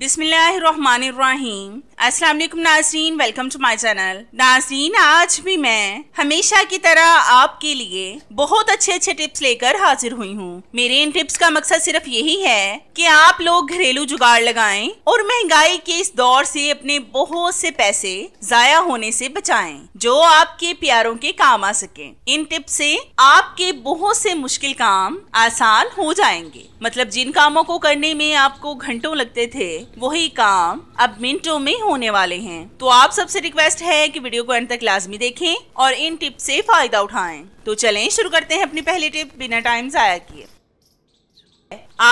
बिसमीम अस्सलाम वालेकुम नाजरीन वेलकम टू माय चैनल नाजरीन आज भी मैं हमेशा की तरह आपके लिए बहुत अच्छे अच्छे टिप्स लेकर हाजिर हुई हूँ मेरे इन टिप्स का मकसद सिर्फ यही है कि आप लोग घरेलू जुगाड़ लगाएं और महंगाई के इस दौर से अपने बहुत से पैसे जाया होने से बचाए जो आपके प्यारों के काम आ सके इन टिप्स से आपके बहुत से मुश्किल काम आसान हो जाएंगे मतलब जिन कामों को करने में आपको घंटों लगते थे वही काम अब मिनटों में होने वाले हैं तो आप सबसे रिक्वेस्ट है कि वीडियो को एंड तक लाजमी देखें और इन टिप से फायदा उठाएं तो चलें शुरू करते हैं अपनी पहली टिप बिना टाइम जाया किए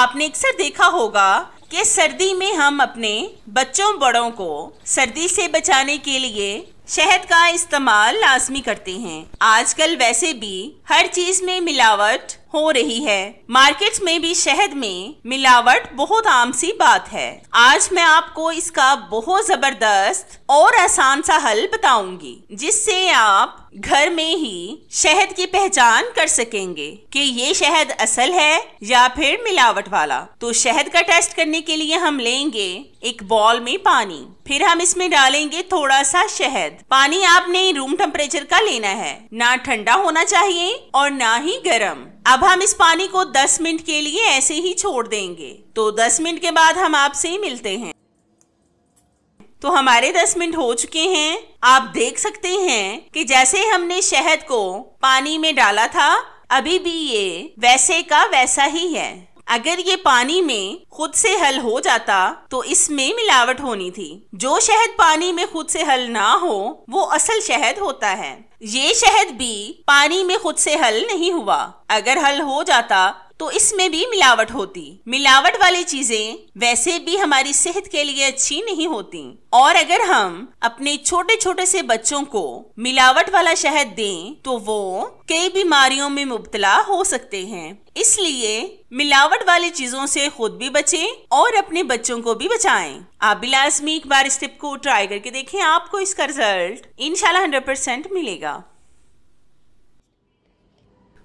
आपने अक्सर देखा होगा कि सर्दी में हम अपने बच्चों बड़ों को सर्दी से बचाने के लिए शहद का इस्तेमाल लाजमी करते हैं आजकल वैसे भी हर चीज में मिलावट हो रही है मार्केट्स में भी शहद में मिलावट बहुत आम सी बात है आज मैं आपको इसका बहुत जबरदस्त और आसान सा हल बताऊंगी जिससे आप घर में ही शहद की पहचान कर सकेंगे कि ये शहद असल है या फिर मिलावट वाला तो शहद का टेस्ट करने के लिए हम लेंगे एक बॉल में पानी फिर हम इसमें डालेंगे थोड़ा सा शहद पानी आपने रूम टेम्परेचर का लेना है ना ठंडा होना चाहिए और ना ही गर्म अब हम इस पानी को 10 मिनट के लिए ऐसे ही छोड़ देंगे तो 10 मिनट के बाद हम आपसे ही मिलते हैं तो हमारे 10 मिनट हो चुके हैं आप देख सकते हैं कि जैसे हमने शहद को पानी में डाला था अभी भी ये वैसे का वैसा ही है अगर ये पानी में खुद से हल हो जाता तो इसमें मिलावट होनी थी जो शहद पानी में खुद से हल ना हो वो असल शहद होता है ये शहद भी पानी में खुद से हल नहीं हुआ अगर हल हो जाता तो इसमें भी मिलावट होती मिलावट वाली चीजें वैसे भी हमारी सेहत के लिए अच्छी नहीं होती और अगर हम अपने छोटे छोटे से बच्चों को मिलावट वाला शहद दें तो वो कई बीमारियों में मुबतला हो सकते हैं इसलिए मिलावट वाली चीजों से खुद भी बचें और अपने बच्चों को भी बचाएं। आप भी लाजमी एक बार इस टिप को ट्राई करके देखें आपको इसका रिजल्ट इनशाला हंड्रेड परसेंट मिलेगा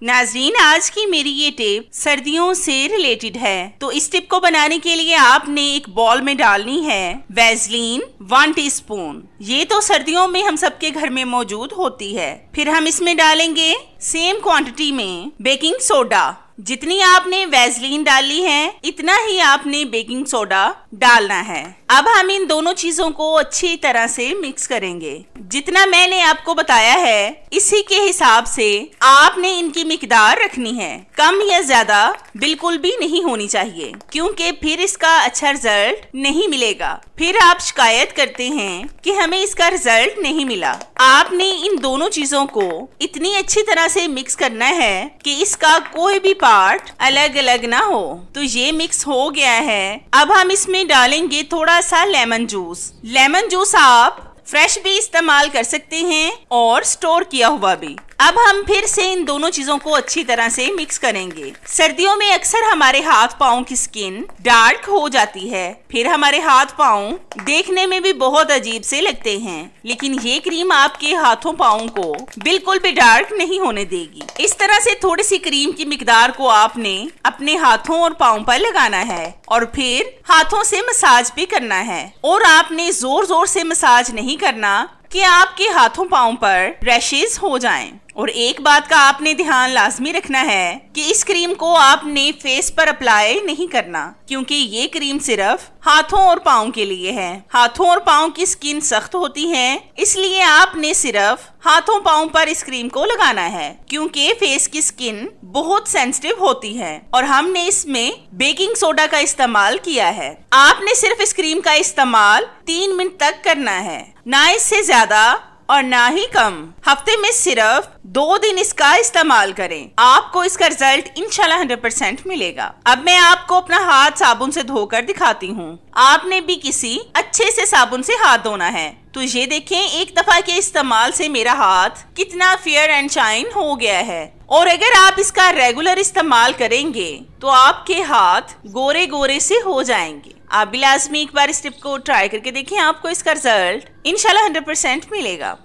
नाजरीन आज की मेरी ये टिप सर्दियों से रिलेटेड है तो इस टिप को बनाने के लिए आपने एक बॉल में डालनी है वेजलिन वन टीस्पून ये तो सर्दियों में हम सबके घर में मौजूद होती है फिर हम इसमें डालेंगे सेम क्वांटिटी में बेकिंग सोडा जितनी आपने वेजलिन डाली है इतना ही आपने बेकिंग सोडा डालना है अब हम इन दोनों चीजों को अच्छी तरह से मिक्स करेंगे जितना मैंने आपको बताया है इसी के हिसाब से आपने इनकी मकदार रखनी है कम या ज्यादा बिल्कुल भी नहीं होनी चाहिए क्योंकि फिर इसका अच्छा रिजल्ट नहीं मिलेगा फिर आप शिकायत करते हैं कि हमें इसका रिजल्ट नहीं मिला आपने इन दोनों चीजों को इतनी अच्छी तरह से मिक्स करना है कि इसका कोई भी पार्ट अलग अलग ना हो तो ये मिक्स हो गया है अब हम इसमें डालेंगे थोड़ा सा लेमन जूस लेमन जूस आप फ्रेश भी इस्तेमाल कर सकते हैं और स्टोर किया हुआ भी अब हम फिर से इन दोनों चीजों को अच्छी तरह से मिक्स करेंगे सर्दियों में अक्सर हमारे हाथ पाओ की स्किन डार्क हो जाती है फिर हमारे हाथ पाओ देखने में भी बहुत अजीब से लगते हैं लेकिन ये क्रीम आपके हाथों पाओ को बिल्कुल भी डार्क नहीं होने देगी इस तरह से थोड़ी सी क्रीम की मिकदार को आपने अपने हाथों और पाओ पर लगाना है और फिर हाथों से मसाज भी करना है और आपने जोर जोर से मसाज नहीं करना कि आपके हाथों पाओ पर रैशेज हो जाएं। और एक बात का आपने ध्यान लाजमी रखना है कि इस क्रीम को आपने फेस पर अप्लाई नहीं करना क्योंकि ये क्रीम सिर्फ हाथों और पाओ के लिए है हाथों और पाओ की स्किन सख्त होती है इसलिए आपने सिर्फ हाथों पाओ पर इस क्रीम को लगाना है क्योंकि फेस की स्किन बहुत सेंसिटिव होती है और हमने इसमें बेकिंग सोडा का इस्तेमाल किया है आपने सिर्फ इस क्रीम का इस्तेमाल तीन मिनट तक करना है ना इससे ज्यादा और ना ही कम हफ्ते में सिर्फ दो दिन इसका इस्तेमाल करें आपको इसका रिजल्ट इनशाला हंड्रेड परसेंट मिलेगा अब मैं आपको अपना हाथ साबुन से धोकर दिखाती हूँ आपने भी किसी अच्छे से साबुन से हाथ धोना है तो ये देखें एक दफा के इस्तेमाल से मेरा हाथ कितना फेयर एंड शाइन हो गया है और अगर आप इसका रेगुलर इस्तेमाल करेंगे तो आपके हाथ गोरे गोरे से हो जाएंगे आप भी लाजमी एक बार इस टिप को ट्राई करके देखें आपको इसका रिजल्ट इनशाला हंड्रेड परसेंट मिलेगा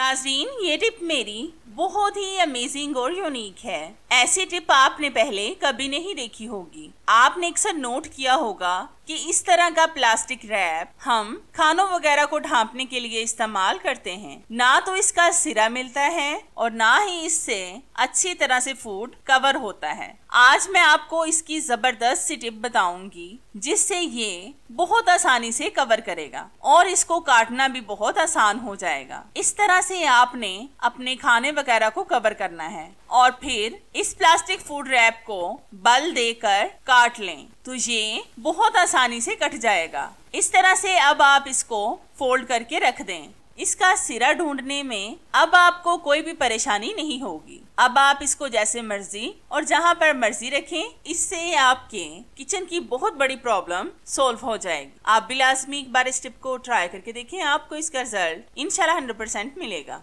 नाजरीन ये टिप मेरी बहुत ही अमेजिंग और यूनिक है ऐसी टिप आपने पहले कभी नहीं देखी होगी आपने अक्सर नोट किया होगा कि इस तरह का प्लास्टिक रैप हम खानों वगैरह को ढांपने के लिए इस्तेमाल करते हैं ना तो इसका सिरा मिलता है और ना ही इससे अच्छी तरह से फूड कवर होता है आज मैं आपको इसकी जबरदस्त सी टिप बताऊंगी जिससे ये बहुत आसानी से कवर करेगा और इसको काटना भी बहुत आसान हो जाएगा इस तरह से आपने अपने खाने वगैरह को कवर करना है और फिर इस प्लास्टिक फूड रैप को बल देकर काट लें तो ये बहुत आसानी से कट जाएगा इस तरह से अब आप इसको फोल्ड करके रख दें इसका सिरा ढूंढने में अब आपको कोई भी परेशानी नहीं होगी अब आप इसको जैसे मर्जी और जहाँ पर मर्जी रखें इससे आपके किचन की बहुत बड़ी प्रॉब्लम सोल्व हो जाएगी आप भी लाजमी एक बार इस टिप को ट्राई करके देखें आपको इसका रिजल्ट इनशाला हंड्रेड परसेंट मिलेगा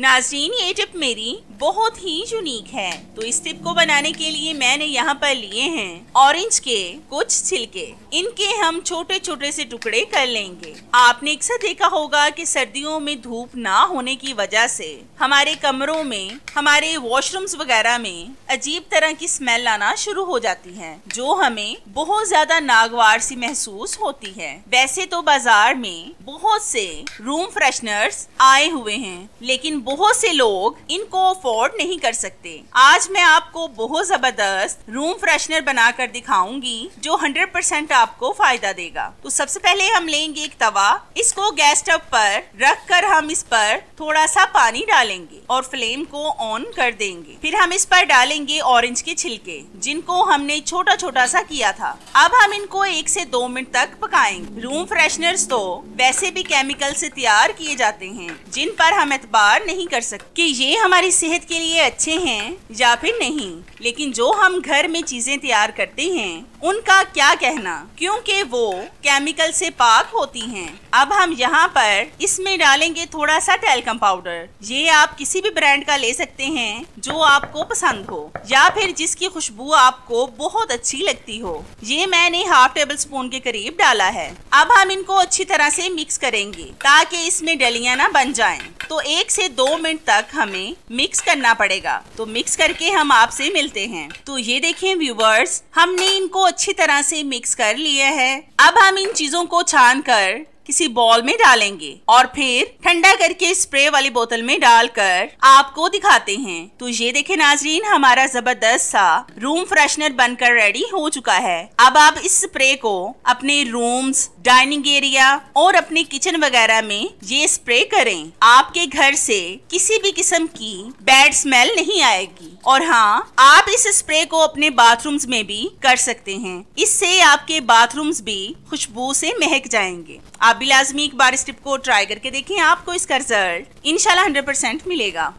नाजरीन ये टिप मेरी बहुत ही यूनिक है तो इस टिप को बनाने के लिए मैंने यहाँ पर लिए हैं ऑरेंज के कुछ छिलके इनके हम छोटे छोटे से टुकड़े कर लेंगे आपने अक्सर देखा होगा कि सर्दियों में धूप ना होने की वजह से हमारे कमरों में हमारे वॉशरूम्स वगैरह में अजीब तरह की स्मेल आना शुरू हो जाती है जो हमें बहुत ज्यादा नागवार सी महसूस होती है वैसे तो बाजार में बहुत से रूम फ्रेशनर्स आए हुए हैं लेकिन बहुत से लोग इनको अफोर्ड नहीं कर सकते आज मैं आपको बहुत जबरदस्त रूम फ्रेशनर बनाकर दिखाऊंगी जो 100% आपको फायदा देगा तो सबसे पहले हम लेंगे एक तवा इसको गैस स्टव पर रख कर हम इस पर थोड़ा सा पानी डालेंगे और फ्लेम को ऑन कर देंगे फिर हम इस पर डालेंगे ऑरेंज के छिलके जिनको हमने छोटा छोटा सा किया था अब हम इनको एक से दो मिनट तक पकाएंगे रूम फ्रेशनर्स तो वैसे भी केमिकल से तैयार किए जाते हैं जिन पर हम एतबार नहीं नहीं कर सकते कि ये हमारी सेहत के लिए अच्छे हैं या फिर नहीं लेकिन जो हम घर में चीजें तैयार करते हैं उनका क्या कहना क्योंकि वो केमिकल से पाक होती हैं अब हम यहाँ पर इसमें डालेंगे थोड़ा सा टेलकम पाउडर ये आप किसी भी ब्रांड का ले सकते हैं जो आपको पसंद हो या फिर जिसकी खुशबू आपको बहुत अच्छी लगती हो ये मैंने हाफ टेबल स्पून के करीब डाला है अब हम इनको अच्छी तरह से मिक्स करेंगे ताकि इसमें डलिया ना बन जाए तो एक से दो मिनट तक हमें मिक्स करना पड़ेगा तो मिक्स करके हम आपसे मिलते हैं तो ये देखें व्यूवर्स हमने इनको अच्छी तरह से मिक्स कर लिया है अब हम इन चीजों को छान कर किसी बॉल में डालेंगे और फिर ठंडा करके स्प्रे वाली बोतल में डालकर आपको दिखाते हैं तो ये देखे नाजरीन हमारा जबरदस्त सा रूम फ्रेशनर बनकर रेडी हो चुका है अब आप इस स्प्रे को अपने रूम्स डाइनिंग एरिया और अपने किचन वगैरह में ये स्प्रे करें आपके घर से किसी भी किस्म की बैड स्मेल नहीं आएगी और हाँ आप इस स्प्रे को अपने बाथरूम्स में भी कर सकते हैं इससे आपके बाथरूम्स भी खुशबू से महक जाएंगे आप भी लाजमी एक बार इस टिप को ट्राई करके देखें आपको इसका रिजल्ट इनशाला हंड्रेड परसेंट मिलेगा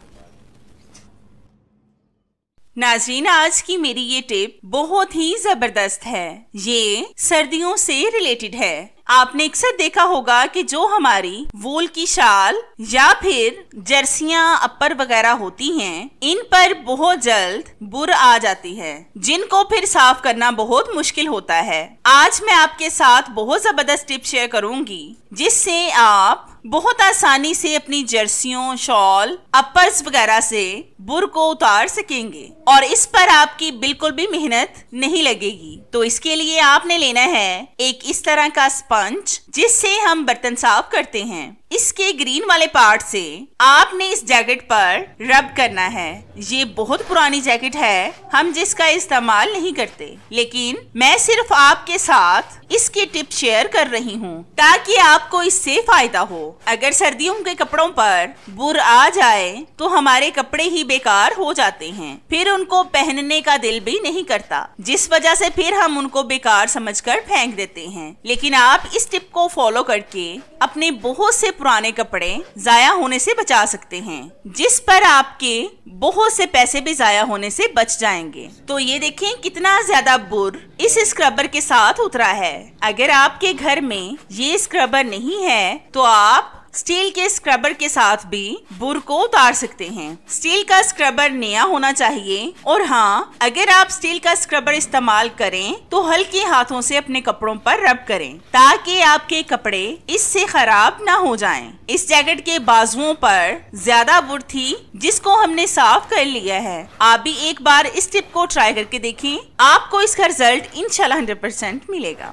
नाजरीन आज की मेरी ये टिप बहुत ही जबरदस्त है ये सर्दियों से रिलेटेड है आपने अक्सर देखा होगा कि जो हमारी वोल की शाल या फिर जर्सिया अपर वगैरह होती हैं, इन पर बहुत जल्द बुर आ जाती है जिनको फिर साफ करना बहुत मुश्किल होता है आज मैं आपके साथ बहुत ज़बरदस्त टिप शेयर करूंगी जिससे आप बहुत आसानी से अपनी जर्सियों शॉल अपर्स वगैरह से बुर को उतार सकेंगे और इस पर आपकी बिल्कुल भी मेहनत नहीं लगेगी तो इसके लिए आपने लेना है एक इस तरह का स्पंज जिससे हम बर्तन साफ करते हैं इसके ग्रीन वाले पार्ट से आपने इस जैकेट पर रब करना है ये बहुत पुरानी जैकेट है हम जिसका इस्तेमाल नहीं करते लेकिन मैं सिर्फ आपके साथ इसकी टिप शेयर कर रही हूँ ताकि आपको इससे फायदा हो अगर सर्दियों के कपड़ों पर बुर आ जाए तो हमारे कपड़े ही बेकार हो जाते हैं फिर उनको पहनने का दिल भी नहीं करता जिस वजह से फिर हम उनको बेकार समझ फेंक देते हैं लेकिन आप इस टिप को को फॉलो करके अपने बहुत से पुराने कपड़े जाया होने से बचा सकते हैं जिस पर आपके बहुत से पैसे भी जाया होने से बच जाएंगे तो ये देखें कितना ज्यादा बुर इस स्क्रबर के साथ उतरा है अगर आपके घर में ये स्क्रबर नहीं है तो आप स्टील के स्क्रबर के साथ भी बुर को उतार सकते हैं स्टील का स्क्रबर नया होना चाहिए और हाँ अगर आप स्टील का स्क्रबर इस्तेमाल करें तो हल्के हाथों से अपने कपड़ों पर रब करें ताकि आपके कपड़े इससे खराब ना हो जाएं। इस जैकेट के बाजुओं पर ज्यादा बुर थी जिसको हमने साफ कर लिया है आप भी एक बार इस टिप को ट्राई करके देखें आपको इसका रिजल्ट इनशाला हंड्रेड परसेंट मिलेगा